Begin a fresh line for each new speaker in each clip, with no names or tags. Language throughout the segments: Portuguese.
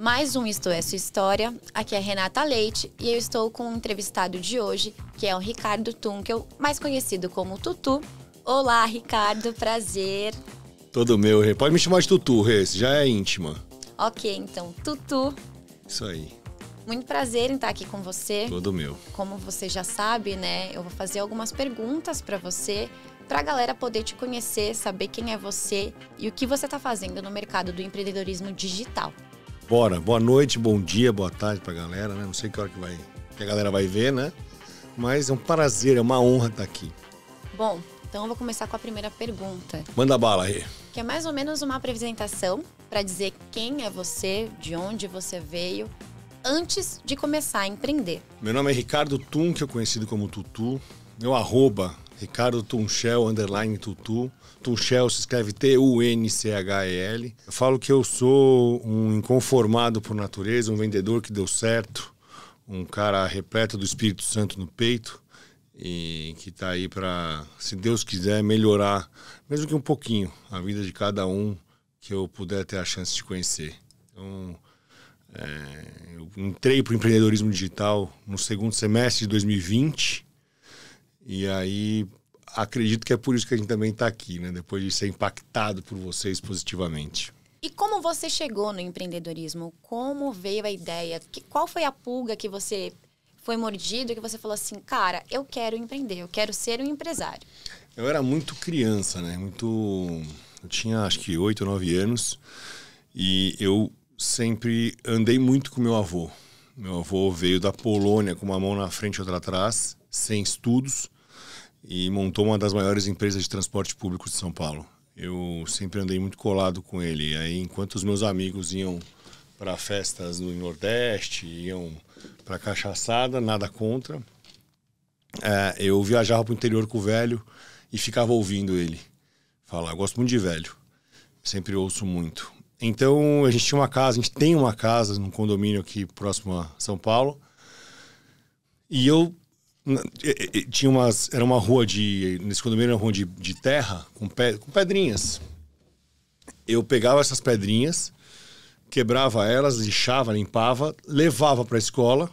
Mais um Isto é Sua História. Aqui é Renata Leite e eu estou com o um entrevistado de hoje, que é o Ricardo Tunkel, mais conhecido como Tutu. Olá, Ricardo, prazer.
Todo meu, Rê. Pode me chamar de Tutu, Rê, já é íntima.
Ok, então, Tutu. Isso aí. Muito prazer em estar aqui com você. Todo meu. Como você já sabe, né, eu vou fazer algumas perguntas para você, para a galera poder te conhecer, saber quem é você e o que você está fazendo no mercado do empreendedorismo digital.
Bora. Boa noite, bom dia, boa tarde pra galera, né? Não sei que hora que, vai, que a galera vai ver, né? Mas é um prazer, é uma honra estar tá aqui.
Bom, então eu vou começar com a primeira pergunta.
Manda bala aí.
Que é mais ou menos uma apresentação para dizer quem é você, de onde você veio, antes de começar a empreender.
Meu nome é Ricardo Tum, que é conhecido como Tutu. Meu arroba Ricardo Tunchel, underline Tutu. Tunchel se escreve T-U-N-C-H-E-L. Eu falo que eu sou um inconformado por natureza, um vendedor que deu certo, um cara repleto do Espírito Santo no peito e que está aí para, se Deus quiser, melhorar, mesmo que um pouquinho, a vida de cada um que eu puder ter a chance de conhecer. Então, é, eu entrei para o empreendedorismo digital no segundo semestre de 2020 e aí acredito que é por isso que a gente também está aqui, né? Depois de ser impactado por vocês positivamente.
E como você chegou no empreendedorismo? Como veio a ideia? Que, qual foi a pulga que você foi mordido que você falou assim, cara, eu quero empreender, eu quero ser um empresário?
Eu era muito criança, né? Muito. Eu tinha acho que oito ou nove anos e eu sempre andei muito com meu avô. Meu avô veio da Polônia com uma mão na frente e outra atrás, sem estudos e montou uma das maiores empresas de transporte público de São Paulo. Eu sempre andei muito colado com ele. E aí, enquanto os meus amigos iam para festas no Nordeste, iam para cachaçada, nada contra, é, eu viajava para o interior com o velho e ficava ouvindo ele falar. Eu gosto muito de velho, sempre ouço muito. Então, a gente tinha uma casa, a gente tem uma casa num condomínio aqui próximo a São Paulo. E eu tinha umas. Era uma rua de. Nesse condomínio era uma rua de, de terra, com, pe, com pedrinhas. Eu pegava essas pedrinhas, quebrava elas, lixava, limpava, levava para a escola,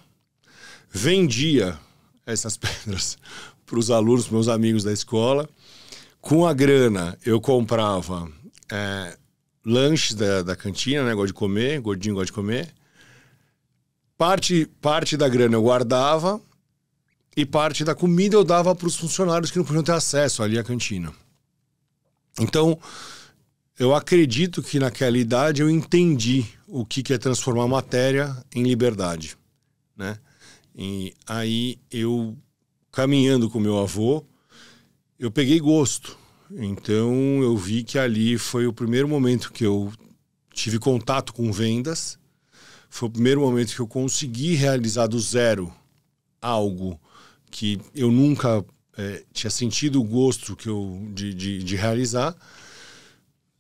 vendia essas pedras para os alunos, para meus amigos da escola. Com a grana, eu comprava é, lanches da, da cantina, né? Gosto de comer, gordinho gosta de comer. Parte, parte da grana eu guardava e parte da comida eu dava para os funcionários que não podiam ter acesso ali à cantina. Então, eu acredito que naquela idade eu entendi o que, é transformar matéria em liberdade, né? E aí eu caminhando com meu avô, eu peguei gosto. Então eu vi que ali foi o primeiro momento que eu tive contato com vendas. Foi o primeiro momento que eu consegui realizar do zero algo que eu nunca é, tinha sentido o gosto que eu, de, de, de, realizar.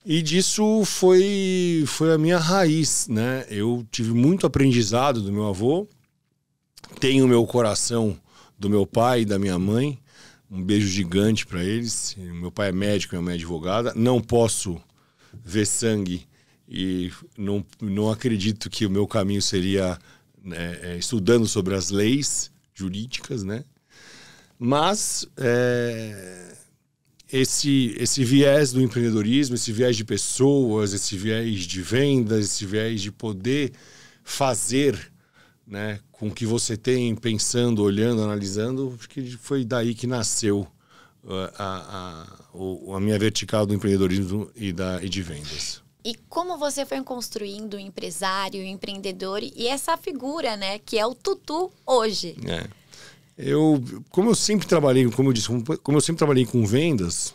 E disso foi, foi a minha raiz, né? Eu tive muito aprendizado do meu avô, tenho meu coração do meu pai e da minha mãe, um beijo gigante para eles. Meu pai é médico, minha mãe é advogada. Não posso ver sangue e não, não acredito que o meu caminho seria né, é, estudando sobre as leis jurídicas, né? Mas é, esse, esse viés do empreendedorismo, esse viés de pessoas, esse viés de vendas, esse viés de poder fazer né, com o que você tem, pensando, olhando, analisando, acho que foi daí que nasceu uh, a, a, a, minha vertical do empreendedorismo e, da, e de
vendas. E como você foi construindo o empresário, o empreendedor e essa figura, né, que é o Tutu hoje?
É. Eu, como eu sempre trabalhei, como eu disse, como, eu sempre trabalhei com vendas,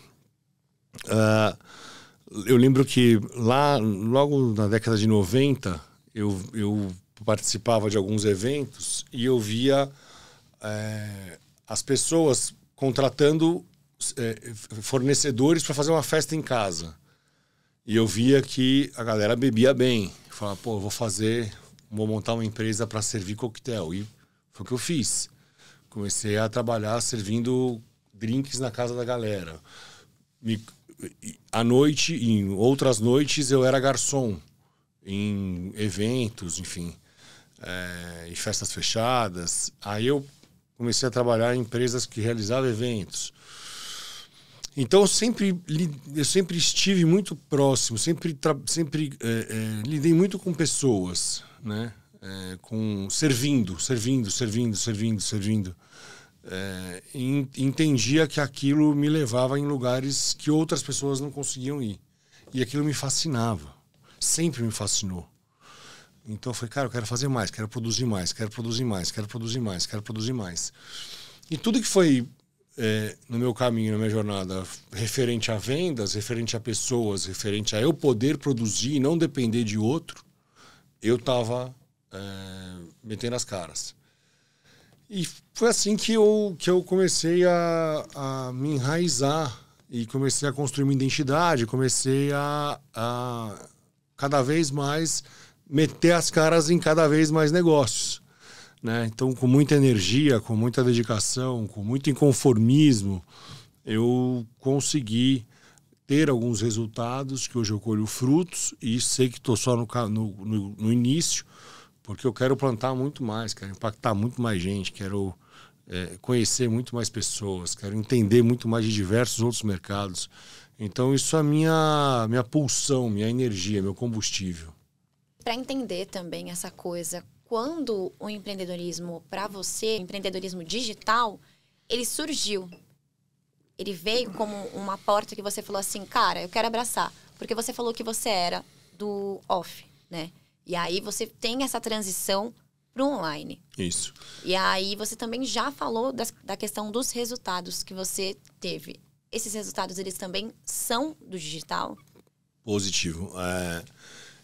uh, eu lembro que lá, logo na década de 90, eu, eu participava de alguns eventos e eu via é, as pessoas contratando é, fornecedores para fazer uma festa em casa. E eu via que a galera bebia bem. Falava, pô, vou fazer, vou montar uma empresa para servir coquetel. E foi o que eu fiz comecei a trabalhar servindo drinks na casa da galera. Me, à noite, em outras noites, eu era garçom em eventos, enfim, é, em festas fechadas. Aí eu comecei a trabalhar em empresas que realizavam eventos. Então eu sempre, eu sempre estive muito próximo, sempre, sempre é, é, lidei muito com pessoas, né? é, com servindo, servindo, servindo, servindo, servindo. É, entendia que aquilo me levava em lugares que outras pessoas não conseguiam ir. E aquilo me fascinava, sempre me fascinou. Então eu falei, cara, eu quero fazer mais, quero produzir mais, quero produzir mais, quero produzir mais, quero produzir mais. E tudo que foi é, no meu caminho, na minha jornada, referente a vendas, referente a pessoas, referente a eu poder produzir e não depender de outro, eu estava é, metendo as caras. E foi assim que eu, que eu comecei a, a me enraizar e comecei a construir minha identidade, comecei a, a cada vez mais meter as caras em cada vez mais negócios. Né? Então, com muita energia, com muita dedicação, com muito inconformismo, eu consegui ter alguns resultados que hoje eu colho frutos e sei que estou só no, no, no início, porque eu quero plantar muito mais, quero impactar muito mais gente, quero é, conhecer muito mais pessoas, quero entender muito mais de diversos outros mercados. Então, isso é minha, minha pulsão, minha energia, meu combustível.
Para entender também essa coisa, quando o empreendedorismo, para você, empreendedorismo digital, ele surgiu. Ele veio como uma porta que você falou assim, cara, eu quero abraçar. Porque você falou que você era do off, né? E aí você tem essa transição para o online. Isso. E aí você também já falou das, da questão dos resultados que você teve. Esses resultados, eles também são do digital?
Positivo. É,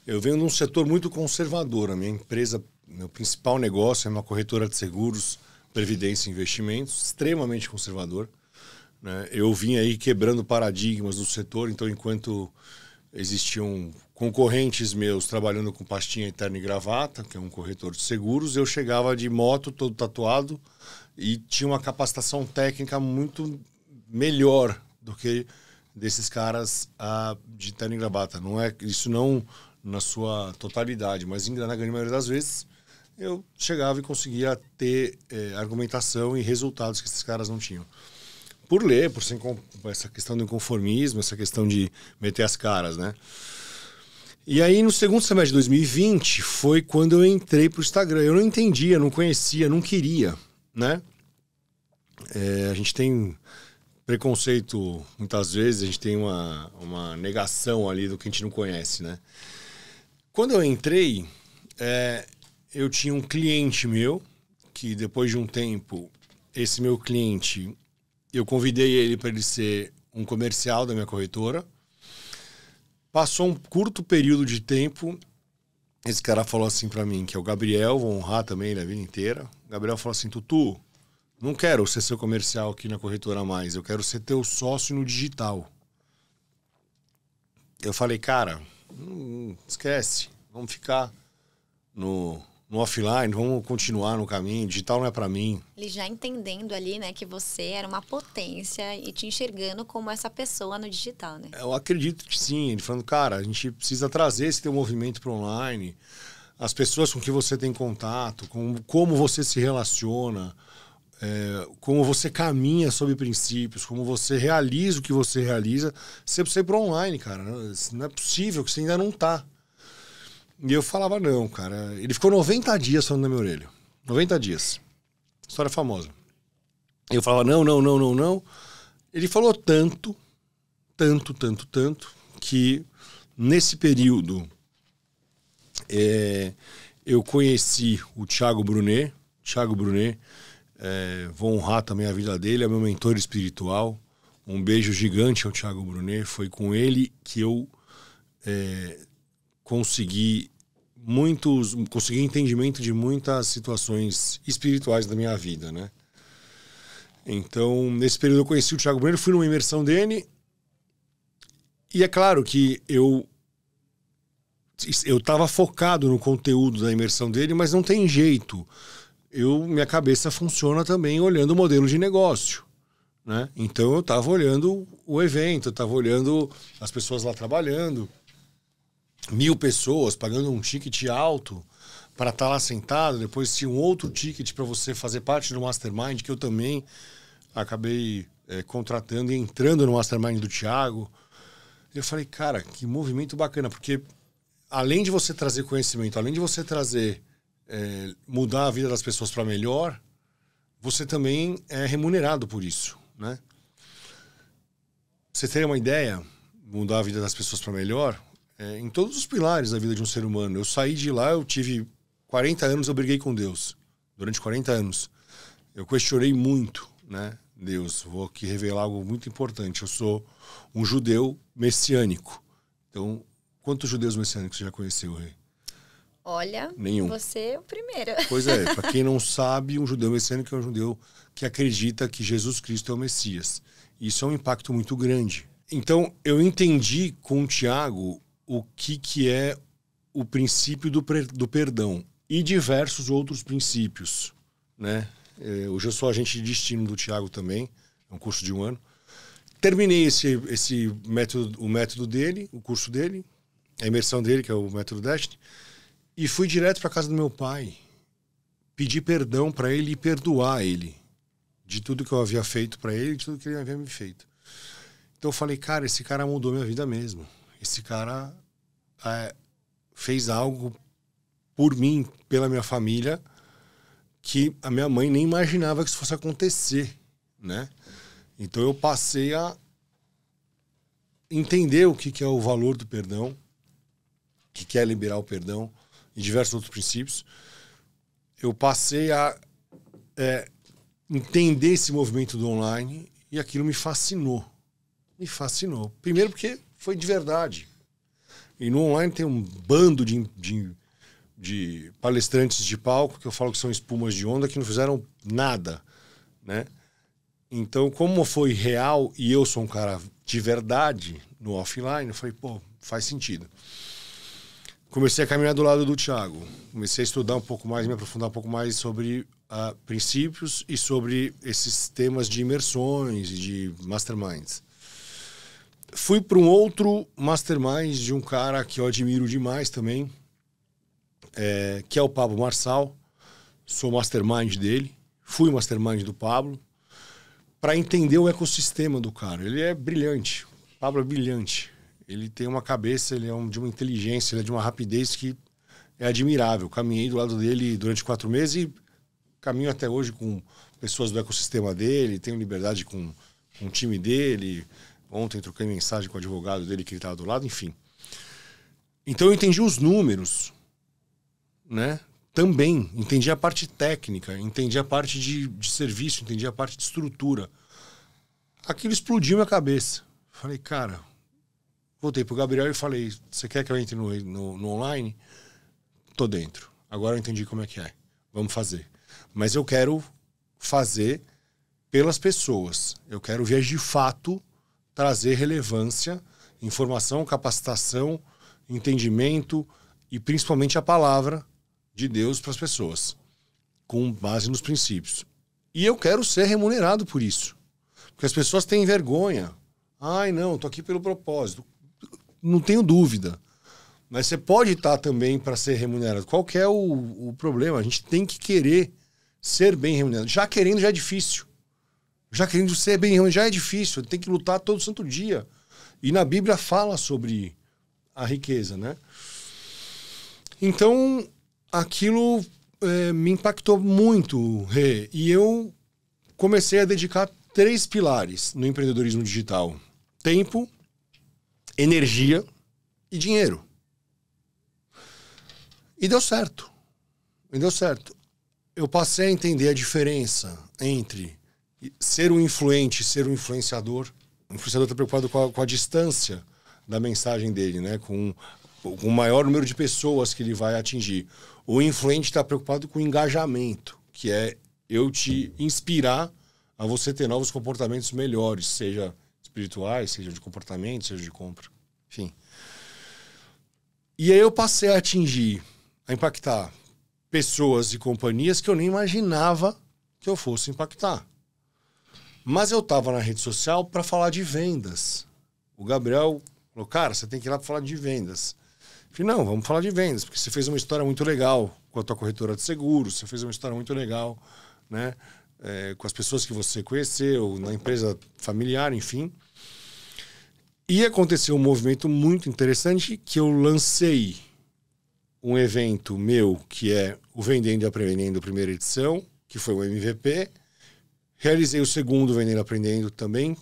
eu venho num setor muito conservador. A minha empresa, meu principal negócio é uma corretora de seguros, previdência e investimentos, extremamente conservador. Né? Eu vim aí quebrando paradigmas do setor, então enquanto existiam concorrentes meus trabalhando com pastinha eterna e gravata, que é um corretor de seguros, eu chegava de moto todo tatuado e tinha uma capacitação técnica muito melhor do que desses caras ah, de terno e gravata. Não é isso não na sua totalidade, mas na grande maioria das vezes eu chegava e conseguia ter eh, argumentação e resultados que esses caras não tinham. Por ler, por essa questão do inconformismo, essa questão de meter as caras, né? E aí, no segundo semestre de 2020, foi quando eu entrei pro Instagram. Eu não entendia, não conhecia, não queria, né? É, a gente tem preconceito, muitas vezes, a gente tem uma, uma negação ali do que a gente não conhece, né? Quando eu entrei, é, eu tinha um cliente meu, que depois de um tempo, esse meu cliente, eu convidei ele para ele ser um comercial da minha corretora. Passou um curto período de tempo, esse cara falou assim para mim, que é o Gabriel, vou honrar também na vida inteira. O Gabriel falou assim: Tutu, não quero ser seu comercial aqui na corretora mais, eu quero ser teu sócio no digital. Eu falei, cara, hum, esquece, vamos ficar no no offline, vamos continuar no caminho, digital não é para mim.
Ele já entendendo ali, né, que você era uma potência e te enxergando como essa pessoa no digital, né?
Eu acredito que sim, ele falando, cara, a gente precisa trazer esse teu movimento para online, as pessoas com que você tem contato, com como você se relaciona, é, como você caminha sobre princípios, como você realiza o que você realiza, você precisa ir para online, cara. Não é possível que você ainda não está. E eu falava, não, cara. Ele ficou 90 dias falando na minha orelha. 90 dias. História famosa. Eu falava, não, não, não, não, não. Ele falou tanto, tanto, tanto, tanto, que nesse período é, eu conheci o Thiago Brunet. Thiago Brunet, é, vou honrar também a vida dele, é meu mentor espiritual. Um beijo gigante ao Thiago Brunet. Foi com ele que eu é, consegui muitos consegui entendimento de muitas situações espirituais da minha vida, né? Então, nesse período eu conheci o Thiago Bueno, fui numa imersão dele. E é claro que eu eu estava focado no conteúdo da imersão dele, mas não tem jeito. Eu minha cabeça funciona também olhando o modelo de negócio, né? Então eu estava olhando o evento, eu estava olhando as pessoas lá trabalhando mil pessoas pagando um ticket alto para estar tá lá sentado. Depois tinha um outro ticket para você fazer parte do Mastermind, que eu também acabei é, contratando e entrando no Mastermind do Thiago. Eu falei, cara, que movimento bacana, porque além de você trazer conhecimento, além de você trazer é, mudar a vida das pessoas para melhor, você também é remunerado por isso, né? você tem uma ideia? Mudar a vida das pessoas para melhor é, em todos os pilares da vida de um ser humano. Eu saí de lá, eu tive 40 anos, eu briguei com Deus. Durante 40 anos. Eu questionei muito, né? Deus, vou aqui revelar algo muito importante. Eu sou um judeu messiânico. Então, quantos judeus messiânicos você já conheceu, Rei?
Olha, Nenhum. você é o primeiro. Pois é, para quem não
sabe, um judeu messiânico é um judeu que acredita que Jesus Cristo é o Messias. Isso é um impacto muito grande. Então, eu entendi com o Tiago o que, que é o princípio do, do perdão e diversos outros princípios. Né? É, hoje eu sou agente de destino do Tiago também, é um curso de um ano. Terminei esse, esse método, o método dele, o curso dele, a imersão dele, que é o método Destiny, e fui direto para casa do meu pai, pedir perdão para ele e perdoar ele de tudo que eu havia feito para ele, de tudo que ele havia me feito. Então eu falei, cara, esse cara mudou minha vida mesmo esse cara é, fez algo por mim, pela minha família, que a minha mãe nem imaginava que isso fosse acontecer, né? Então eu passei a entender o que, que é o valor do perdão, o que, que é liberar o perdão e diversos outros princípios. Eu passei a é, entender esse movimento do online e aquilo me fascinou. Me fascinou. Primeiro porque foi de verdade. E no online tem um bando de, de, de, palestrantes de palco que eu falo que são espumas de onda que não fizeram nada, né? Então, como foi real e eu sou um cara de verdade no offline, eu falei, pô, faz sentido. Comecei a caminhar do lado do Thiago. Comecei a estudar um pouco mais, me aprofundar um pouco mais sobre uh, princípios e sobre esses temas de imersões, e de masterminds fui para um outro mastermind de um cara que eu admiro demais também, é, que é o Pablo Marçal. Sou mastermind dele, fui mastermind do Pablo, para entender o ecossistema do cara. Ele é brilhante, o Pablo é brilhante. Ele tem uma cabeça, ele é um, de uma inteligência, ele é de uma rapidez que é admirável. Caminhei do lado dele durante quatro meses e caminho até hoje com pessoas do ecossistema dele, tenho liberdade com, com o time dele Ontem troquei mensagem com o advogado dele que ele estava do lado, enfim. Então eu entendi os números, né? Também entendi a parte técnica, entendi a parte de, de serviço, entendi a parte de estrutura. Aquilo explodiu minha cabeça. Falei, cara, voltei pro Gabriel e falei: você quer que eu entre no, no, no online? Tô dentro. Agora eu entendi como é que é. Vamos fazer. Mas eu quero fazer pelas pessoas. Eu quero ver de fato trazer relevância, informação, capacitação, entendimento e principalmente a palavra de Deus para as pessoas, com base nos princípios. E eu quero ser remunerado por isso. Porque as pessoas têm vergonha. Ai, não, estou aqui pelo propósito. Não tenho dúvida. Mas você pode estar tá também para ser remunerado. Qual que é o, o problema? A gente tem que querer ser bem remunerado. Já querendo já é difícil já querendo ser bem ruim, já é difícil, tem que lutar todo santo dia. E na Bíblia fala sobre a riqueza, né? Então, aquilo é, me impactou muito, Rê, e eu comecei a dedicar três pilares no empreendedorismo digital: tempo, energia e dinheiro. E deu certo. E deu certo. Eu passei a entender a diferença entre ser um influente, ser um influenciador. O influenciador está preocupado com a, com a, distância da mensagem dele, né? com, com o maior número de pessoas que ele vai atingir. O influente está preocupado com o engajamento, que é eu te inspirar a você ter novos comportamentos melhores, seja espirituais, seja de comportamento, seja de compra. Enfim. E aí eu passei a atingir, a impactar pessoas e companhias que eu nem imaginava que eu fosse impactar. Mas eu estava na rede social para falar de vendas. O Gabriel falou, cara, você tem que ir lá para falar de vendas. Eu falei, não, vamos falar de vendas, porque você fez uma história muito legal com a tua corretora de seguros, você fez uma história muito legal, né? É, com as pessoas que você conheceu, na empresa familiar, enfim. E aconteceu um movimento muito interessante que eu lancei um evento meu que é o Vendendo e Aprendendo, primeira edição, que foi o MVP, Realizei o segundo vendendo Aprendendo também,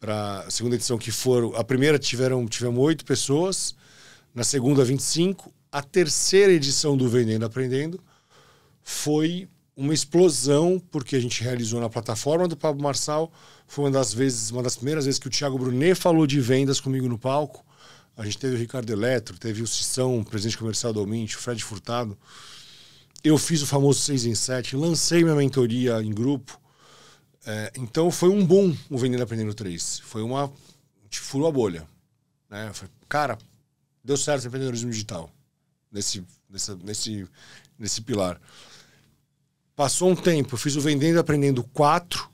para a segunda edição que foram. A primeira tiveram tivemos oito pessoas, na segunda, 25. A terceira edição do vendendo Aprendendo foi uma explosão, porque a gente realizou na plataforma do Pablo Marçal. Foi uma das vezes, uma das primeiras vezes que o Thiago Brunet falou de vendas comigo no palco. A gente teve o Ricardo Eletro, teve o Cissão, o presidente comercial do Almint, o Fred Furtado. Eu fiz o famoso 6 em 7, lancei minha mentoria em grupo. É, então foi um boom o Vendendo Aprendendo 3. Foi uma. A gente furou a bolha. Né? cara, deu certo o empreendedorismo digital nesse, nessa, nesse, nesse pilar. Passou um tempo, eu fiz o Vendendo Aprendendo 4,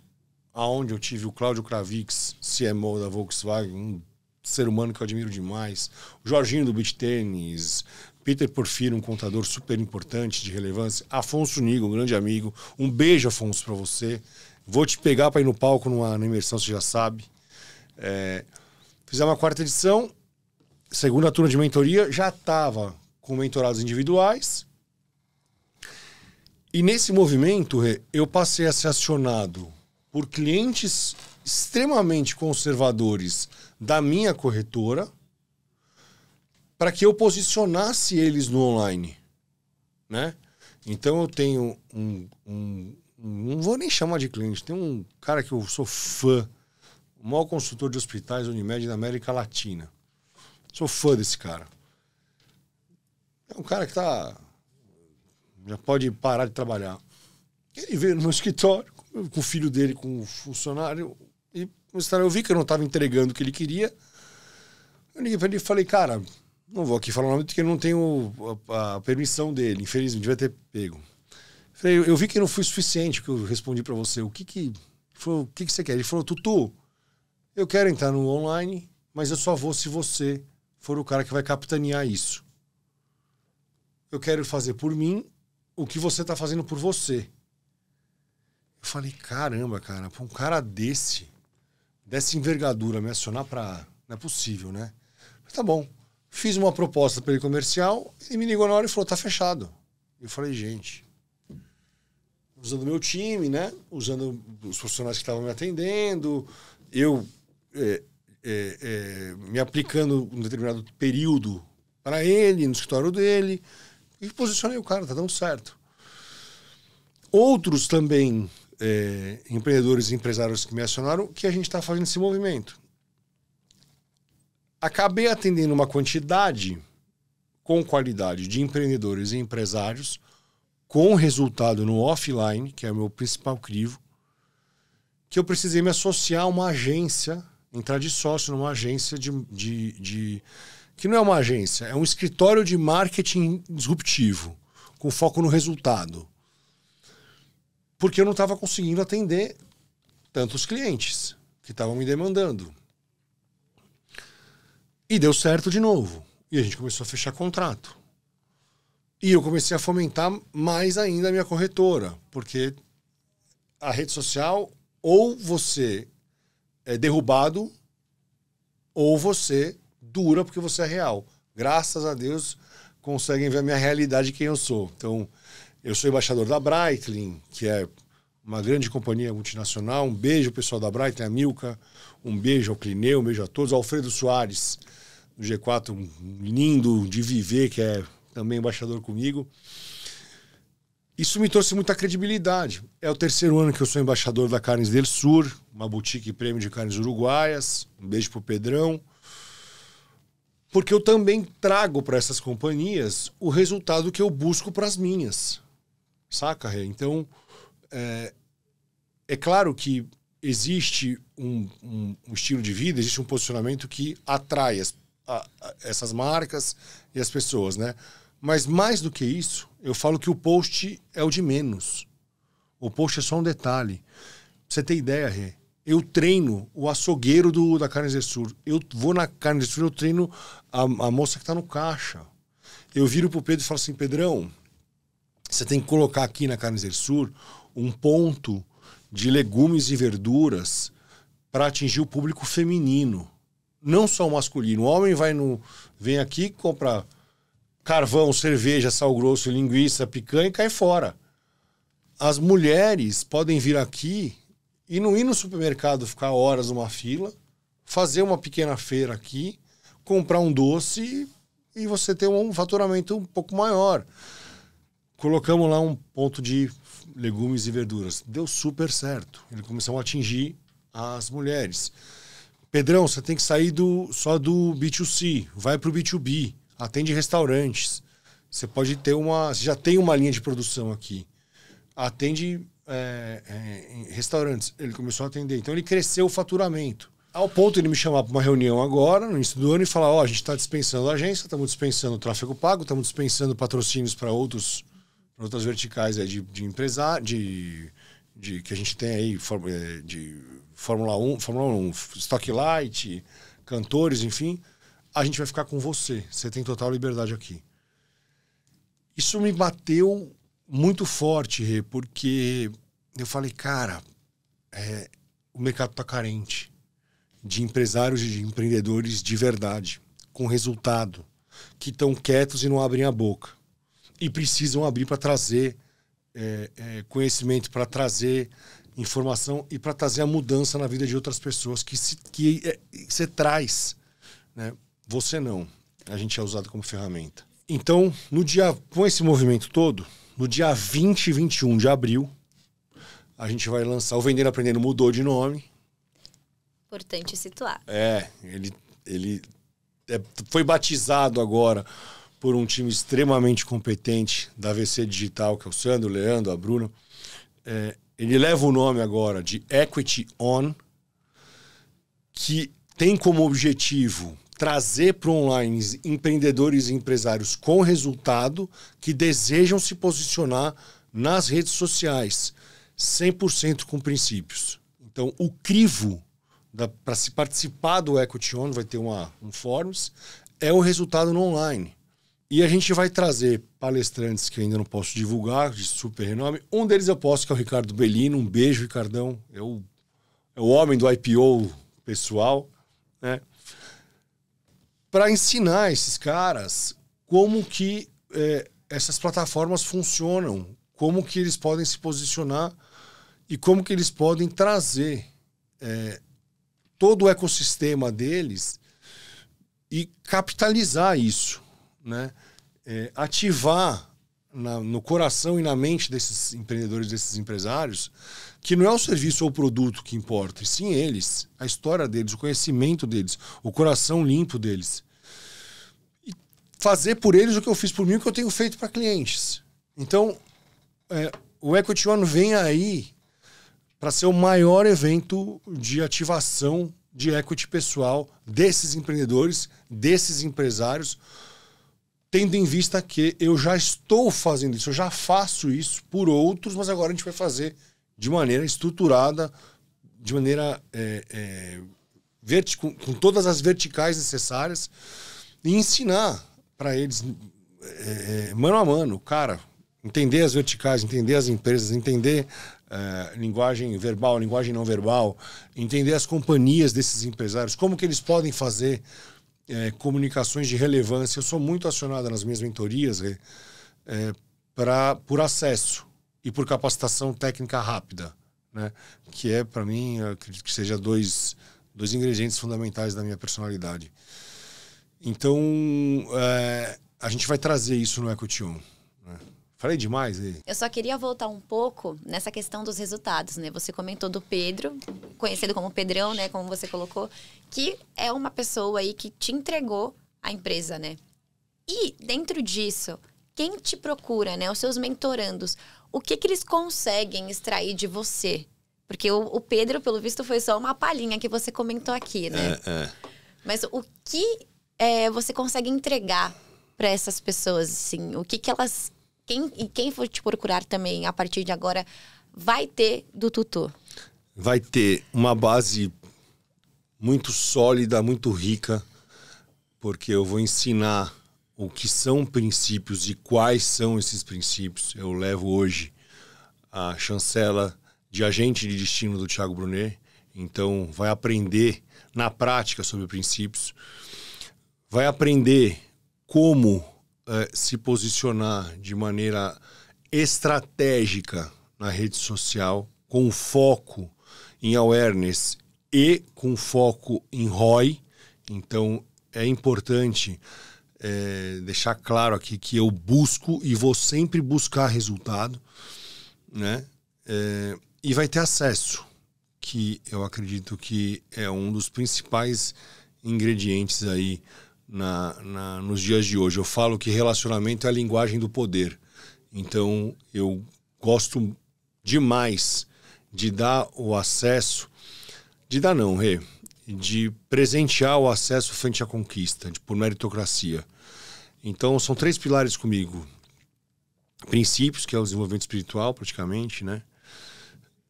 aonde eu tive o Cláudio Cravix CMO da Volkswagen, um ser humano que eu admiro demais, o Jorginho do Beat Tênis, Peter Porfiro, um contador super importante de relevância, Afonso Nigo, um grande amigo. Um beijo, Afonso, para você. Vou te pegar para ir no palco numa, numa imersão, você já sabe. É, fizemos a quarta edição, segunda turma de mentoria, já estava com mentorados individuais. E nesse movimento, eu passei a ser acionado por clientes extremamente conservadores da minha corretora para que eu posicionasse eles no online, né? Então eu tenho um, um, não vou nem chamar de cliente, tem um cara que eu sou fã, o maior consultor de hospitais Unimed da América Latina. Sou fã desse cara. É um cara que tá já pode parar de trabalhar. Ele veio no meu escritório com o filho dele, com o funcionário e eu vi que eu não estava entregando o que ele queria. Eu liguei para ele e falei, cara, não vou aqui falar o nome porque não tenho a, a, a permissão dele. Infelizmente, devia ter pego. Falei, eu, eu vi que não foi suficiente que eu respondi para você. O que que, falou, o que que você quer? Ele falou, Tutu, eu quero entrar no online, mas eu só vou se você for o cara que vai capitanear isso. Eu quero fazer por mim o que você tá fazendo por você. Eu falei, caramba, cara, pra um cara desse, dessa envergadura, me acionar pra. Não é possível, né? tá bom. Fiz uma proposta para ele comercial, ele me ligou na hora e falou, tá fechado. Eu falei, gente, usando o meu time, né? Usando os profissionais que estavam me atendendo, eu é, é, é, me aplicando um determinado período para ele, no escritório dele, e posicionei o cara, tá dando certo. Outros também, é, empreendedores e empresários que me acionaram, que a gente está fazendo esse movimento. Acabei atendendo uma quantidade com qualidade de empreendedores e empresários com resultado no offline, que é o meu principal crivo, que eu precisei me associar a uma agência, entrar de sócio numa agência de, de, de que não é uma agência, é um escritório de marketing disruptivo, com foco no resultado. Porque eu não estava conseguindo atender tantos clientes que estavam me demandando. E deu certo de novo. E a gente começou a fechar contrato. E eu comecei a fomentar mais ainda a minha corretora, porque a rede social, ou você é derrubado, ou você dura porque você é real. Graças a Deus conseguem ver a minha realidade, quem eu sou. Então, eu sou embaixador da Breitling, que é uma grande companhia multinacional. Um beijo, pessoal da Brighton, a Milka. Um beijo ao Clineu, um beijo a todos. Alfredo Soares, do G4, um lindo de viver, que é também embaixador comigo. Isso me trouxe muita credibilidade. É o terceiro ano que eu sou embaixador da Carnes del Sur, uma boutique prêmio de carnes uruguaias. Um beijo pro Pedrão. Porque eu também trago para essas companhias o resultado que eu busco para as minhas. Saca, Então, é, é claro que existe um, um, um, estilo de vida, existe um posicionamento que atrai as, a, a, essas marcas e as pessoas, né? Mas mais do que isso, eu falo que o post é o de menos. O post é só um detalhe. Pra você ter ideia, Rê, eu treino o açougueiro do, da Carne de Sur. Eu vou na Carne de Sur, eu treino a, a moça que está no caixa. Eu viro pro Pedro e falo assim, Pedrão, você tem que colocar aqui na Carne de Sur um ponto de legumes e verduras para atingir o público feminino. Não só o masculino. O homem vai no. vem aqui comprar carvão, cerveja, sal grosso, linguiça, picanha e cai fora. As mulheres podem vir aqui e não ir no supermercado ficar horas numa fila, fazer uma pequena feira aqui, comprar um doce e você ter um faturamento um pouco maior. Colocamos lá um ponto de legumes e verduras. Deu super certo. Ele começou a atingir as mulheres. Pedrão, você tem que sair do, só do B2C, vai para o B2B atende restaurantes. Você pode ter uma. Você já tem uma linha de produção aqui. Atende é, é, restaurantes. Ele começou a atender. Então ele cresceu o faturamento. Ao ponto de ele me chamar para uma reunião agora, no início do ano, e falar: Ó, oh, a gente está dispensando a agência, estamos dispensando o tráfego pago, estamos dispensando patrocínios para outros outras verticais é, de, de empresário, de, de, que a gente tem aí, é, de Fórmula 1, Fórmula 1, Stock Light, cantores, enfim a gente vai ficar com você. Você tem total liberdade aqui. Isso me bateu muito forte, Rê, porque eu falei, cara, é, o mercado tá carente de empresários e de empreendedores de verdade, com resultado, que estão quietos e não abrem a boca. E precisam abrir para trazer é, é, conhecimento, para trazer informação e para trazer a mudança na vida de outras pessoas que, se, que é, você traz. Né? Você não. A gente é usado como ferramenta. Então, no dia com esse movimento todo, no dia 20 e 21 de abril, a gente vai lançar o Vendendo Aprendendo mudou de nome.
Importante situar.
É, ele ele é, foi batizado agora por um time extremamente competente da VC Digital, que é o Sandro, o Leandro, a Bruna. É, ele leva o nome agora de Equity On, que tem como objetivo trazer para o online empreendedores e empresários com resultado que desejam se posicionar nas redes sociais, 100% com princípios. Então, o crivo para se participar do ecotion vai ter uma, um Forms, é o resultado no online. E a gente vai trazer palestrantes que ainda não posso divulgar, de super renome. Um deles eu posso, que é o Ricardo Bellino. Um beijo, Ricardão. É o, é o homem do IPO pessoal. Né? para ensinar esses caras como que é, essas plataformas funcionam, como que eles podem se posicionar e como que eles podem trazer é, todo o ecossistema deles e capitalizar isso, né? É, ativar na, no coração e na mente desses empreendedores, desses empresários, que não é o serviço ou o produto que importa, e sim eles, a história deles, o conhecimento deles, o coração limpo deles. E fazer por eles o que eu fiz por mim, o que eu tenho feito para clientes. Então, é, o Equity One vem aí para ser o maior evento de ativação de equity pessoal desses empreendedores, desses empresários, tendo em vista que eu já estou fazendo isso, eu já faço isso por outros, mas agora a gente vai fazer de maneira estruturada, de maneira é, é, com todas as verticais necessárias e ensinar para eles é, é, mano a mano, cara, entender as verticais, entender as empresas, entender é, linguagem verbal, linguagem não verbal, entender as companhias desses empresários, como que eles podem fazer é, comunicações de relevância. Eu sou muito acionado nas minhas mentorias é, por acesso e por capacitação técnica rápida, né? Que é, para mim, acredito que seja dois, dois ingredientes fundamentais da minha personalidade. Então, é, a gente vai trazer isso no ecotion. Né? Falei demais aí.
Eu só queria voltar um pouco nessa questão dos resultados, né? Você comentou do Pedro, conhecido como Pedrão, né? Como você colocou, que é uma pessoa aí que te entregou a empresa, né? E dentro disso, quem te procura, né? Os seus mentorandos o que, que eles conseguem extrair de você? Porque o, o Pedro, pelo visto, foi só uma palhinha que você comentou aqui, né? É, é. Mas o que é, você consegue entregar para essas pessoas, assim? O que, que elas. Quem, e quem for te procurar também a partir de agora vai ter do tutor?
Vai ter uma base muito sólida, muito rica, porque eu vou ensinar o que são princípios e quais são esses princípios. Eu levo hoje a chancela de agente de destino do Thiago Brunet, então vai aprender na prática sobre princípios, vai aprender como eh, se posicionar de maneira estratégica na rede social, com foco em awareness e com foco em ROI. Então é importante é, deixar claro aqui que eu busco e vou sempre buscar resultado, né? É, e vai ter acesso, que eu acredito que é um dos principais ingredientes aí na, na, nos dias de hoje. Eu falo que relacionamento é a linguagem do poder. Então eu gosto demais de dar o acesso, de dar não, Rê, de presentear o acesso frente à conquista, de, por meritocracia. Então, são três pilares comigo: princípios, que é o desenvolvimento espiritual, praticamente, né?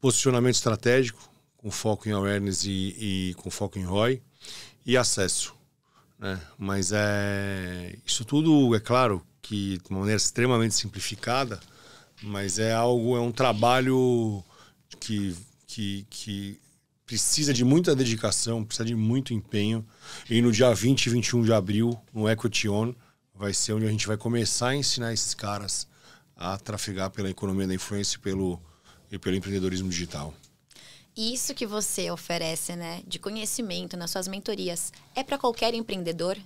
Posicionamento estratégico, com foco em awareness e, e com foco em ROI, e acesso. Né? Mas é isso tudo é claro que de uma maneira extremamente simplificada, mas é algo é um trabalho que que, que precisa de muita dedicação, precisa de muito empenho. E no dia 20 e 21 de abril, no Ecotion, vai ser onde a gente vai começar a ensinar esses caras a trafegar pela economia da influência e pelo, e pelo empreendedorismo digital.
Isso que você oferece, né, de conhecimento nas suas mentorias, é para qualquer empreendedor?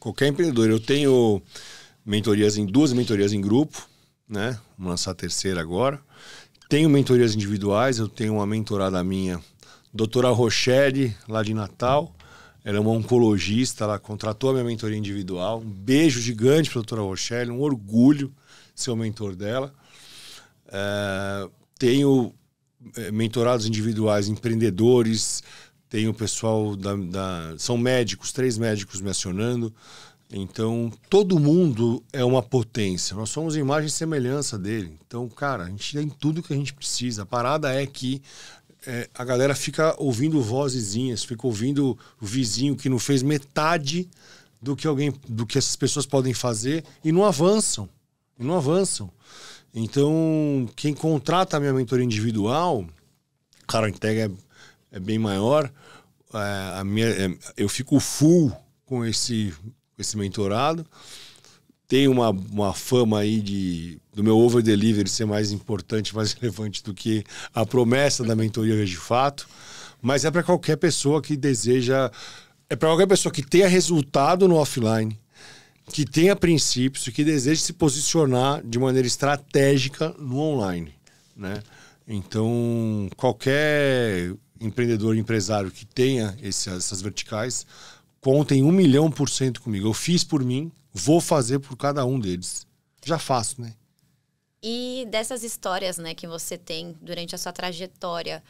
Qualquer empreendedor. Eu tenho mentorias em duas mentorias em grupo, né? Vamos lançar a terceira agora. Tenho mentorias individuais, eu tenho uma mentorada minha doutora Rochelle, lá de Natal. Ela é uma oncologista, ela contratou a minha mentoria individual. Um beijo gigante para a doutora Rochelle, um orgulho ser o mentor dela. Uh, tenho é, mentorados individuais, empreendedores, tenho o pessoal da, da, São médicos, três médicos me acionando. Então, todo mundo é uma potência. Nós somos imagem e semelhança dele. Então, cara, a gente tem tudo que a gente precisa. A parada é que é, a galera fica ouvindo vozezinhas, fica ouvindo o vizinho que não fez metade do que alguém, do que essas pessoas podem fazer e não avançam, e não avançam. Então, quem contrata a minha mentoria individual, cara, a entrega é, é bem maior. É, a minha, é, eu fico full com esse, esse mentorado tem uma, uma fama aí de do meu over delivery ser mais importante, mais relevante do que a promessa da mentoria de fato, mas é para qualquer pessoa que deseja, é para qualquer pessoa que tenha resultado no offline, que tenha princípios e que deseje se posicionar de maneira estratégica no online, né? Então, qualquer empreendedor, empresário que tenha esse, essas verticais, contem um milhão por cento comigo. Eu fiz por mim, vou fazer por cada um deles. Já faço, né?
E dessas histórias, né, que você tem durante a sua trajetória,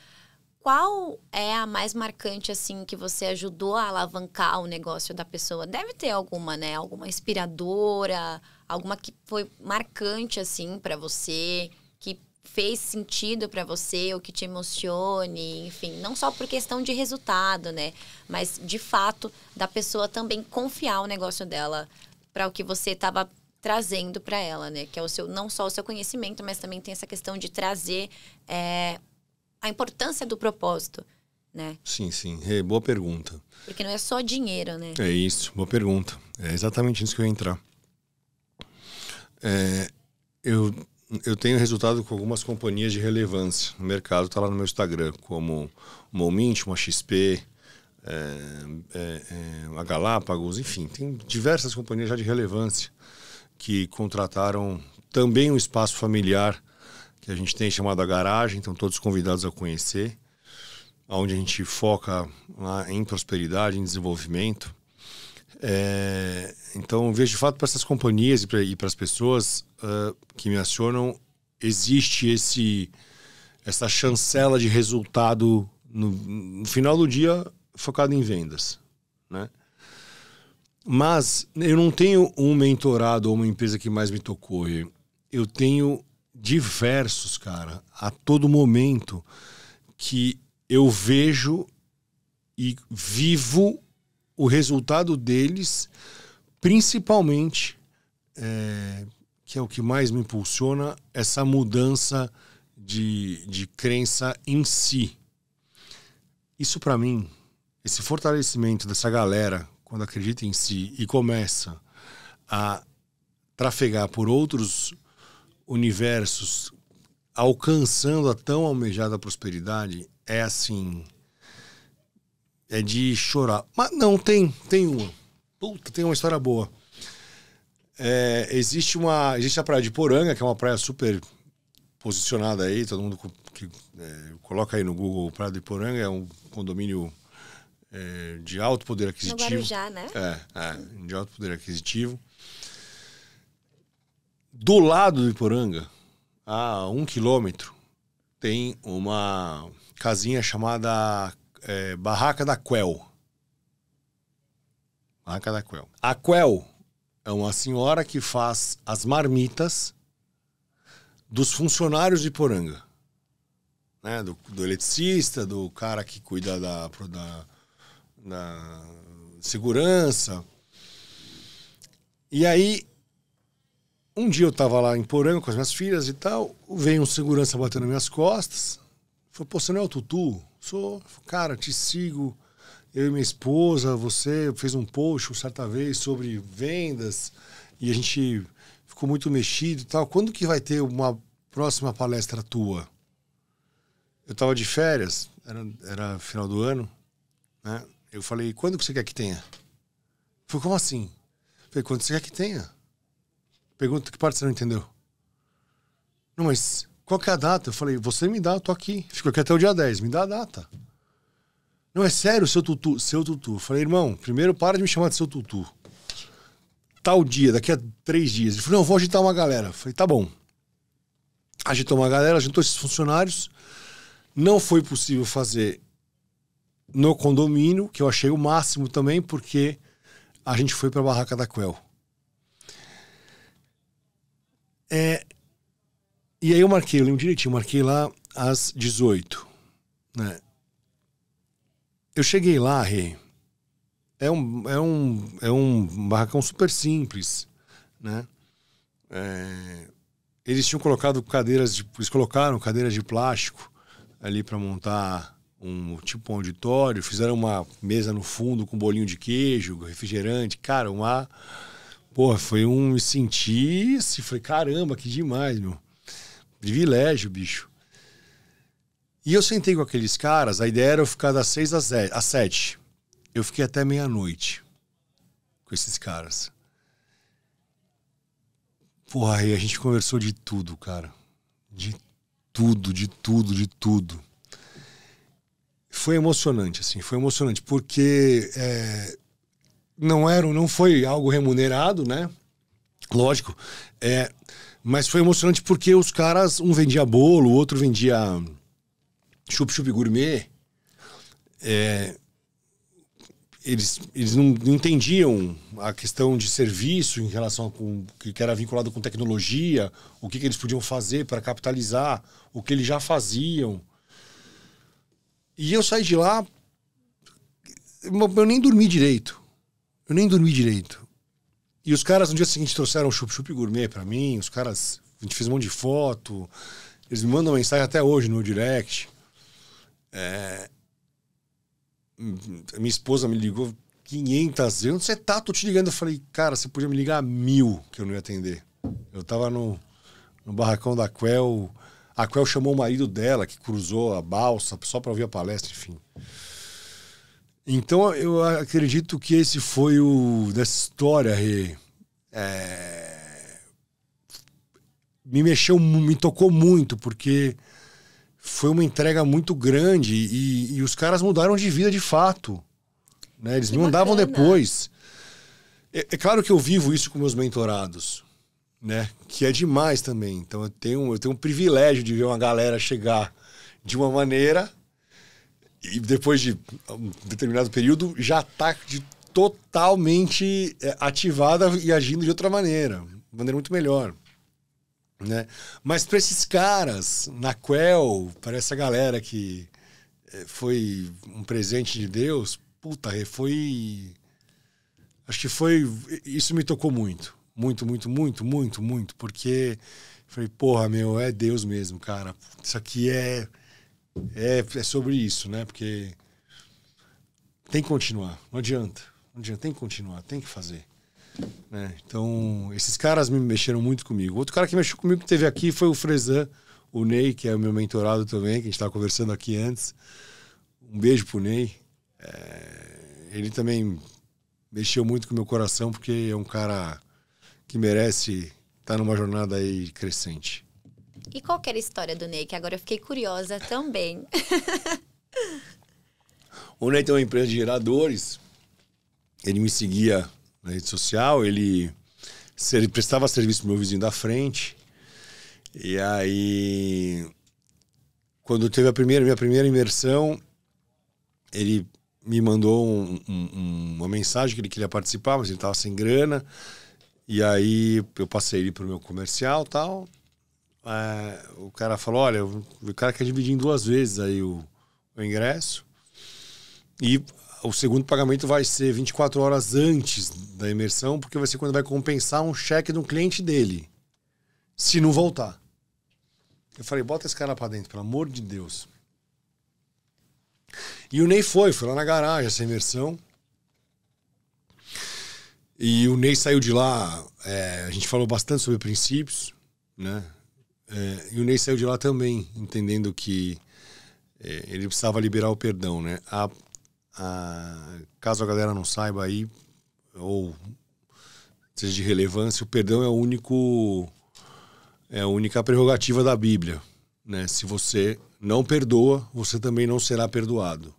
qual é a mais marcante assim que você ajudou a alavancar o negócio da pessoa? Deve ter alguma, né? Alguma inspiradora, alguma que foi marcante assim para você, que fez sentido para você, ou que te emocione, enfim, não só por questão de resultado, né? Mas de fato da pessoa também confiar o negócio dela para o que você estava trazendo para ela, né? Que é o seu, não só o seu conhecimento, mas também tem essa questão de trazer é, a importância do propósito, né?
Sim, sim. É, boa pergunta.
Porque não é só dinheiro, né?
É isso, boa pergunta. É exatamente isso que eu ia entrar. É, eu, eu tenho resultado com algumas companhias de relevância no mercado, tá lá no meu Instagram, como Moment, uma XP, é, é, é, a Galápagos, enfim, tem diversas companhias já de relevância que contrataram também um espaço familiar que a gente tem chamado a garagem, então todos convidados a conhecer, onde a gente foca em prosperidade, em desenvolvimento. É, então vejo de fato para essas companhias e para as pessoas uh, que me acionam existe esse essa chancela de resultado no, no final do dia focado em vendas, né? Mas eu não tenho um mentorado ou uma empresa que mais me tocou. Eu tenho diversos, cara, a todo momento que eu vejo e vivo o resultado deles, principalmente, é, que é o que mais me impulsiona, essa mudança de, de crença em si. Isso para mim esse fortalecimento dessa galera, quando acredita em si e começa a trafegar por outros universos, alcançando a tão almejada prosperidade, é assim. É de chorar. Mas não, tem, tem uma. Puta, tem uma história boa. É, existe uma. Existe a praia de Poranga, que é uma praia super posicionada aí, todo mundo que é, coloca aí no Google Praia de Poranga, é um condomínio é, de alto poder aquisitivo. No Guarujá, né? É, é, de alto poder aquisitivo. Do lado do Iporanga, a um quilômetro, tem uma casinha chamada é, Barraca da Quel. Barraca da Quel. A Quel é uma senhora que faz as marmitas dos funcionários de Iporanga, Né? Do, do eletricista, do cara que cuida da, da na segurança. E aí, um dia eu estava lá em Poranga com as minhas filhas e tal, veio um segurança batendo nas minhas costas. Falou, pô, você não é o Tutu? Sou, cara, te sigo. Eu e minha esposa, você fez um post certa vez sobre vendas e a gente ficou muito mexido e tal. Quando que vai ter uma próxima palestra tua? Eu estava de férias, era, era final do ano, né? Eu falei, quando você quer que tenha? Falei, como assim? falei, quando você quer que tenha? Pergunta que parte você não entendeu. Não, mas qual que é a data? Eu falei, você me dá, eu tô aqui. Ficou aqui até o dia 10, me dá a data. Não, é sério, seu tutu, seu tutu. Eu falei, irmão, primeiro para de me chamar de seu tutu. Tal dia, daqui a três dias. Ele falou, não, eu vou agitar uma galera. Eu falei, tá bom. Agitou uma galera, agitou esses funcionários. Não foi possível fazer no condomínio, que eu achei o máximo também, porque a gente foi para a barraca da Quel. É, e aí eu marquei, eu lembro direitinho, marquei lá às 18. Né? Eu cheguei lá, Rê, É um, é, um, é um barracão super simples, né? É, eles tinham colocado cadeiras de, eles colocaram cadeiras de plástico ali para montar um tipo um auditório, fizeram uma mesa no fundo com bolinho de queijo, refrigerante, cara, uma. Porra, foi um. Me senti. foi caramba, que demais, meu. Privilégio, bicho. E eu sentei com aqueles caras, a ideia era eu ficar das seis às sete Eu fiquei até meia-noite com esses caras. Porra, e a gente conversou de tudo, cara. De tudo, de tudo, de tudo foi emocionante, assim, foi emocionante, porque é, não era, não foi algo remunerado, né? Lógico, é, mas foi emocionante porque os caras, um vendia bolo, o outro vendia chup-chup gourmet. É, eles, eles não, entendiam a questão de serviço em relação com que era vinculado com tecnologia, o que, que eles podiam fazer para capitalizar o que eles já faziam. E eu saí de lá, eu nem dormi direito. Eu nem dormi direito. E os caras no dia seguinte trouxeram chup-chup gourmet para mim, os caras, a gente fez um monte de foto, eles me mandam mensagem até hoje no direct. É... Minha esposa me ligou 500 vezes. você tá? Tô te ligando. Eu falei, cara, você podia me ligar mil que eu não ia atender. Eu tava no, no barracão da Quel a Quel chamou o marido dela, que cruzou a balsa só para ouvir a palestra, enfim. Então eu acredito que esse foi o dessa história, Rê. É... Me mexeu, me tocou muito, porque foi uma entrega muito grande e, e os caras mudaram de vida de fato. Né? Eles que me mandavam depois. É, é, claro que eu vivo isso com meus mentorados né? Que é demais também. Então eu tenho, eu tenho um privilégio de ver uma galera chegar de uma maneira e depois de um determinado período já tá de, totalmente é, ativada e agindo de outra maneira, de maneira muito melhor. Né? Mas para esses caras, na Quel, para essa galera que é, foi um presente de Deus, puta, foi. Acho que foi. Isso me tocou muito. Muito, muito, muito, muito, muito. Porque falei, porra, meu, é Deus mesmo, cara. Isso aqui é, é, é sobre isso, né? Porque tem que continuar, não adianta. Não adianta, tem que continuar, tem que fazer. Né? Então, esses caras me mexeram muito comigo. Outro cara que mexeu comigo que teve aqui foi o Frezan, o Ney, que é o meu mentorado também, que a gente estava conversando aqui antes. Um beijo pro Ney. É... Ele também mexeu muito com o meu coração, porque é um cara que merece estar tá numa jornada aí crescente.
E qual era a história do Ney? Que agora eu fiquei curiosa também.
o Ney tem uma empresa de geradores. Ele me seguia na rede social, ele, ele prestava serviço pro meu vizinho da frente. E aí, quando teve a primeira, minha primeira imersão, ele me mandou um, um, uma mensagem que ele queria participar, mas ele estava sem grana. E aí eu passei ele pro meu comercial tal. É, o cara falou: olha, o cara quer dividir em duas vezes aí o, o ingresso. E o segundo pagamento vai ser 24 horas antes da imersão, porque vai ser quando vai compensar um cheque de um cliente dele. Se não voltar. Eu falei, bota esse cara pra dentro, pelo amor de Deus. E o Ney foi, foi lá na garagem, essa imersão. E o Ney saiu de lá, é, a gente falou bastante sobre princípios, né? É, e o Ney saiu de lá também, entendendo que é, ele precisava liberar o perdão, né? A, a, caso a galera não saiba aí, ou seja de relevância, o perdão é o único é a única prerrogativa da Bíblia, né? Se você não perdoa, você também não será perdoado.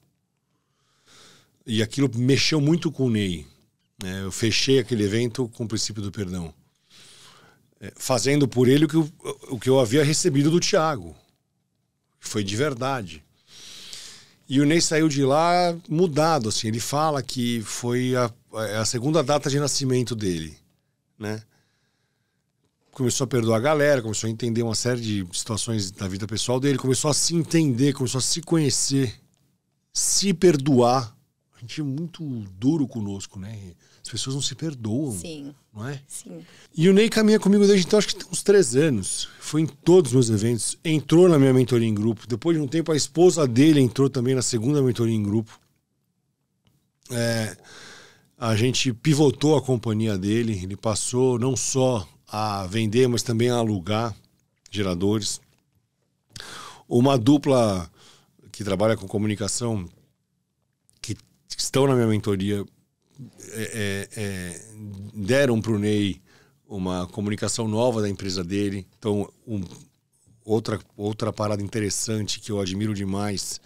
E aquilo mexeu muito com o Ney, é, eu fechei aquele evento com o princípio do perdão, é, fazendo por ele o que, eu, o que eu havia recebido do Tiago. Foi de verdade. E o Ney saiu de lá mudado, assim. Ele fala que foi a, é a segunda data de nascimento dele, né? Começou a perdoar a galera, começou a entender uma série de situações da vida pessoal dele, começou a se entender, começou a se conhecer, se perdoar a gente é muito duro conosco, né? As pessoas não se perdoam.
Sim. Não é? Sim.
E o Ney caminha comigo desde então, acho que tem uns três anos. Foi em todos os meus eventos. Entrou na minha mentoria em grupo. Depois de um tempo, a esposa dele entrou também na segunda mentoria em grupo. É, a gente pivotou a companhia dele. Ele passou não só a vender, mas também a alugar geradores. Uma dupla que trabalha com comunicação que estão na minha mentoria é, é, é deram para o Ney uma comunicação nova da empresa dele. Então, um, outra, outra parada interessante que eu admiro demais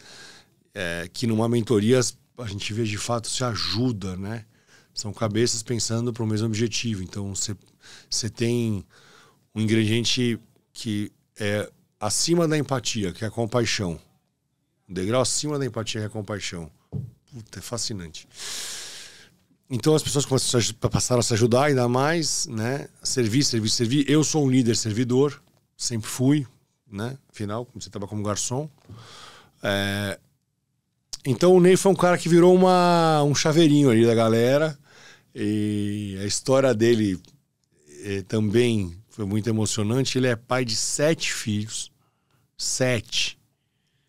é que numa mentoria a gente vê de fato se ajuda, né? São cabeças pensando para o mesmo objetivo. Então, você tem um ingrediente que é acima da empatia, que é a compaixão. Um degrau acima da empatia, que é a compaixão. Puta, é fascinante. Então as pessoas passaram a se ajudar ainda mais, né? Servir, servir, servir. Eu sou um líder servidor, sempre fui, né? Afinal, você estava como garçom. É... Então o Ney foi um cara que virou uma, um chaveirinho ali da galera. E a história dele é, também foi muito emocionante. Ele é pai de sete filhos. Sete.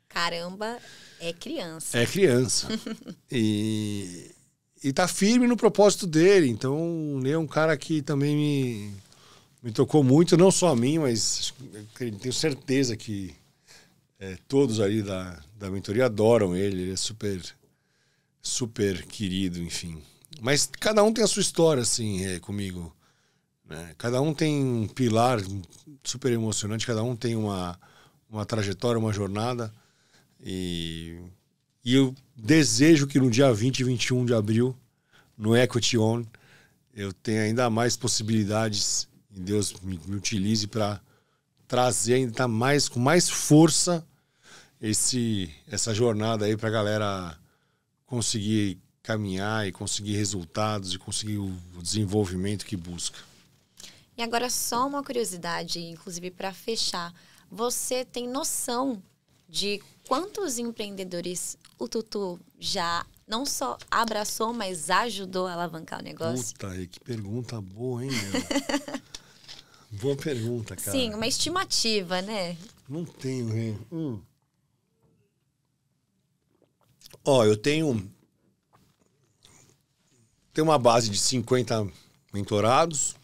Caramba, é criança. É criança.
e, e tá firme no propósito dele. Então, ele é um cara que também me, me tocou muito, não só a mim, mas tenho certeza que é, todos ali da, da mentoria adoram ele. Ele é super, super querido, enfim. Mas cada um tem a sua história, assim, é, comigo. Né? Cada um tem um pilar super emocionante, cada um tem uma, uma trajetória, uma jornada. E, e eu desejo que no dia 20 e 21 de abril, no Equity On, eu tenha ainda mais possibilidades e Deus me, me utilize para trazer ainda mais, com mais força, esse, essa jornada aí para a galera conseguir caminhar e conseguir resultados e conseguir o desenvolvimento que busca.
E agora só uma curiosidade, inclusive para fechar, você tem noção de quantos empreendedores o Tutu já não só abraçou, mas ajudou a alavancar o negócio?
Puta, que pergunta boa, hein, meu? boa pergunta, cara. Sim,
uma estimativa, né?
Não tenho, hein? Hum. Ó, eu tenho. tenho uma base de 50 mentorados.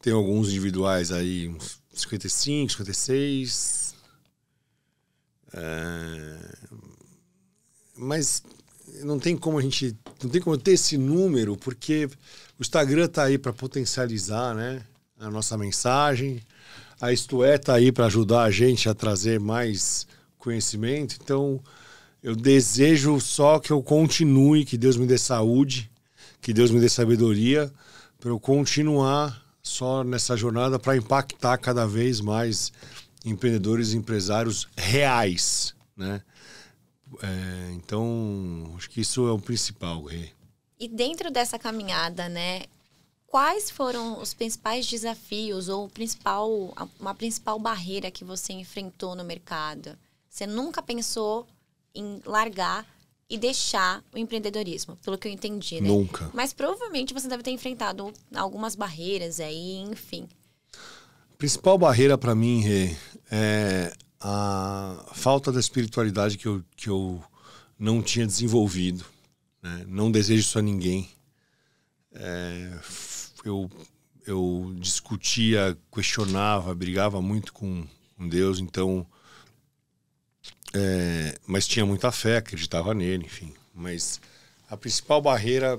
Tem alguns individuais aí, uns 55, 56, ah, mas não tem como a gente não tem como ter esse número porque o Instagram tá aí para potencializar né a nossa mensagem a Isto é tá aí para ajudar a gente a trazer mais conhecimento então eu desejo só que eu continue que Deus me dê saúde que Deus me dê sabedoria para eu continuar só nessa jornada para impactar cada vez mais empreendedores e empresários reais, né? É, então, acho que isso é o principal, Rê.
E dentro dessa caminhada, né, quais foram os principais desafios ou principal, uma principal barreira que você enfrentou no mercado? Você nunca pensou em largar e deixar o empreendedorismo, pelo que eu entendi, né? Nunca. Mas provavelmente você deve ter enfrentado algumas barreiras aí, enfim
principal barreira para mim, Rê, é a falta da espiritualidade que eu, que eu não tinha desenvolvido. Né? Não desejo isso a ninguém. É, eu, eu discutia, questionava, brigava muito com, com Deus, então. É, mas tinha muita fé, acreditava nele, enfim. Mas a principal barreira,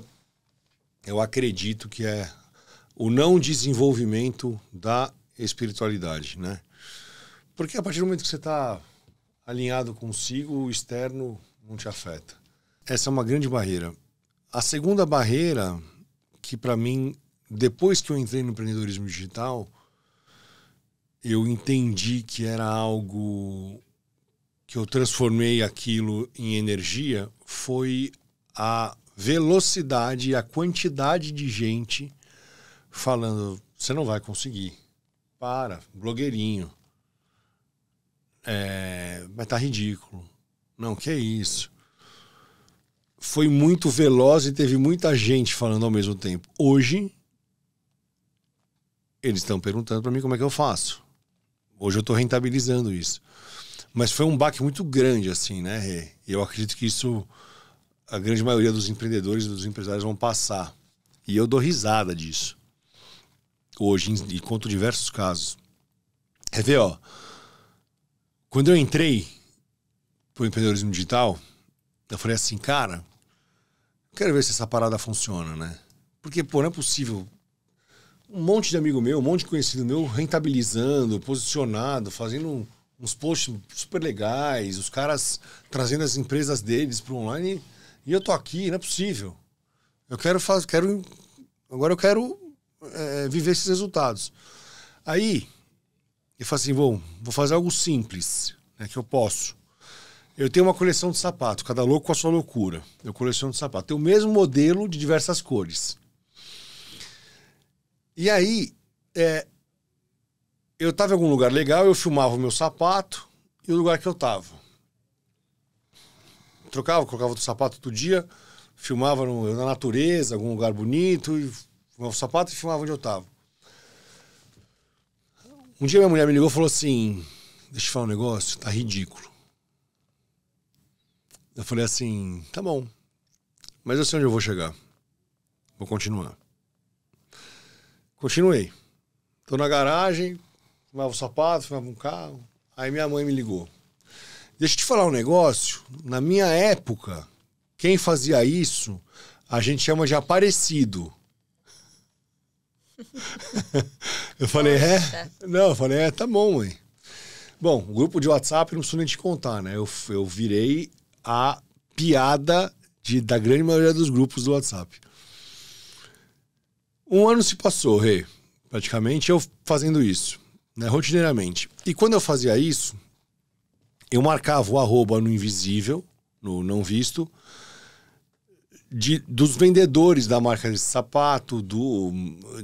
eu acredito que é o não desenvolvimento da espiritualidade, né? Porque a partir do momento que você está alinhado consigo, o externo não te afeta. Essa é uma grande barreira. A segunda barreira, que para mim, depois que eu entrei no empreendedorismo digital, eu entendi que era algo que eu transformei aquilo em energia, foi a velocidade e a quantidade de gente falando: você não vai conseguir, para, blogueirinho. É, mas tá ridículo. Não, que é isso. Foi muito veloz e teve muita gente falando ao mesmo tempo. Hoje, eles estão perguntando para mim como é que eu faço. Hoje eu estou rentabilizando isso. Mas foi um baque muito grande, assim, né, Rê? Eu acredito que isso a grande maioria dos empreendedores e dos empresários vão passar. E eu dou risada disso hoje e conto diversos casos. Quer ver, ó? Quando eu entrei pro empreendedorismo digital, eu falei assim, cara, quero ver se essa parada funciona, né? Porque, pô, não é possível. Um monte de amigo meu, um monte de conhecido meu rentabilizando, posicionado, fazendo uns posts super legais, os caras trazendo as empresas deles pro online e eu tô aqui, não é possível. Eu quero fazer, quero agora eu quero é, é, viver esses resultados. Aí eu falei assim: bom, vou fazer algo simples, né, que eu posso. Eu tenho uma coleção de sapato, cada louco com a sua loucura. Eu coleciono sapato. Tem o mesmo modelo de diversas cores. E aí, é, eu estava em algum lugar legal, eu filmava o meu sapato e o lugar que eu estava. Trocava, colocava outro sapato todo dia, filmava no, na natureza, algum lugar bonito e Fumava o sapato e filmava onde eu tava. Um dia minha mulher me ligou e falou assim: Deixa eu te falar um negócio, tá ridículo. Eu falei assim: Tá bom, mas eu sei onde eu vou chegar. Vou continuar. Continuei. Tô na garagem, fumava o sapato, filmava um carro. Aí minha mãe me ligou. Deixa eu te falar um negócio. Na minha época, quem fazia isso, a gente chama de aparecido. eu falei, é? Poxa. é? Não, eu falei, é, tá bom, mãe. Bom, o grupo de WhatsApp, não preciso nem te contar, né? Eu, eu virei a piada de, da grande maioria dos grupos do WhatsApp. Um ano se passou, Rê, praticamente, eu fazendo isso, né, rotineiramente. E quando eu fazia isso, eu marcava o arroba no invisível, no não visto, de, dos vendedores da marca de sapato, do,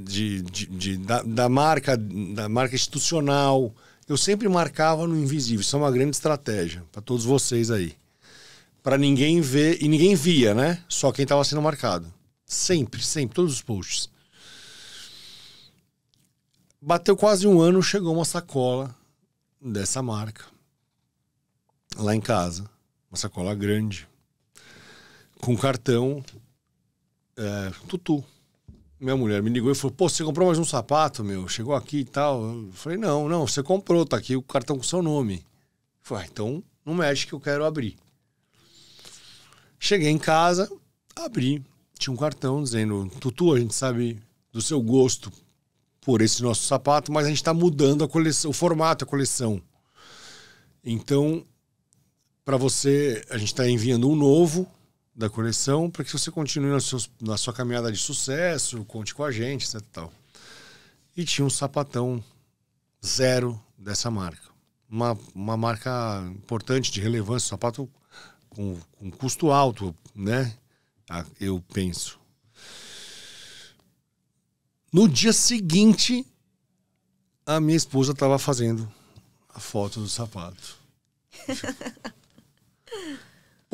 de, de, de da, da, marca, da marca institucional. Eu sempre marcava no invisível. Isso é uma grande estratégia para todos vocês aí. Para ninguém ver, e ninguém via, né? Só quem estava sendo marcado. Sempre, sempre, todos os posts. Bateu quase um ano, chegou uma sacola dessa marca lá em casa. Uma sacola grande com cartão é, tutu. Minha mulher me ligou e falou: Pô, você comprou mais um sapato, meu? Chegou aqui e tal. Eu falei: Não, não, você comprou, tá aqui o cartão com seu nome. Eu falei: ah, Então não mexe que eu quero abrir. Cheguei em casa, abri. Tinha um cartão dizendo: Tutu, a gente sabe do seu gosto por esse nosso sapato, mas a gente está mudando a coleção, o formato, a coleção. Então, para você, a gente está enviando um novo da coleção para que você continue seus, na, sua caminhada de sucesso, conte com a gente, etc. Tal. E tinha um sapatão zero dessa marca. Uma, uma marca importante de relevância, sapato com, com custo alto, né? Ah, eu penso. No dia seguinte, a minha esposa estava fazendo a foto do sapato.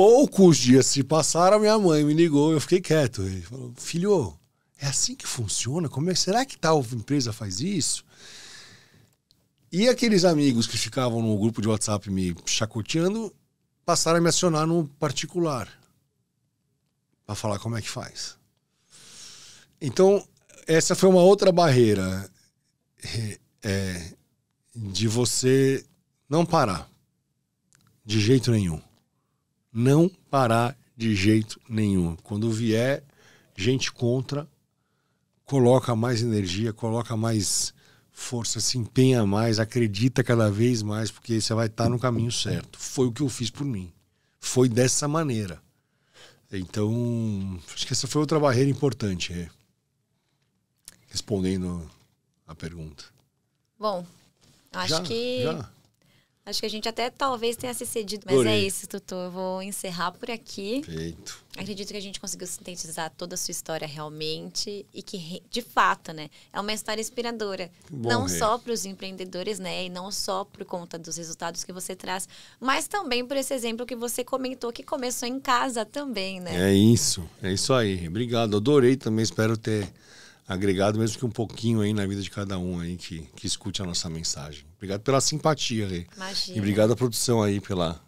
Poucos dias se passaram, minha mãe me ligou, eu fiquei quieto. Ele falou: Filho, é assim que funciona? Como é, será que tal empresa faz isso? E aqueles amigos que ficavam no grupo de WhatsApp me chacoteando passaram a me acionar no particular para falar como é que faz. Então, essa foi uma outra barreira é, de você não parar de jeito nenhum não parar de jeito nenhum. Quando vier gente contra, coloca mais energia, coloca mais força, se empenha mais, acredita cada vez mais, porque você vai estar no caminho certo. Foi o que eu fiz por mim. Foi dessa maneira. Então, acho que essa foi outra barreira importante, Rê. respondendo a pergunta.
Bom, acho já, que. Já. Acho que a gente até talvez tenha se cedido, mas é isso, Tutu. Eu vou encerrar por aqui. Feito. Acredito que a gente conseguiu sintetizar toda a sua história realmente e que, de fato, né, é uma história inspiradora. Bom não rei. só para os empreendedores, né, e não só por conta dos resultados que você traz, mas também por esse exemplo que você comentou que começou em casa também, né?
É isso, é isso aí. Obrigado, adorei também, espero ter agregado, mesmo que um pouquinho aí na vida de cada um aí que, que escute a nossa mensagem. Obrigado pela simpatia, Rê.
Imagina. E obrigado à
produção aí pela,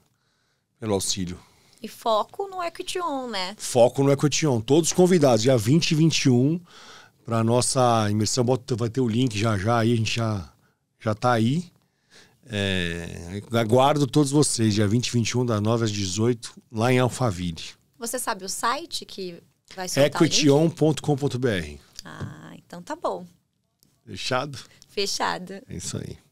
pelo auxílio.
E foco no Equity On, né?
Foco no Equity On. Todos convidados, dia 20 e 21, para nossa imersão. Vai ter o link já já aí, a gente já, já tá aí. É, aguardo todos vocês, dia 20 e 21, das 9 às 18, lá em Alphaville.
Você sabe o site que vai ser?
Equition.com.br.
Ah, então tá bom. Fechado? Fechado. É
isso aí.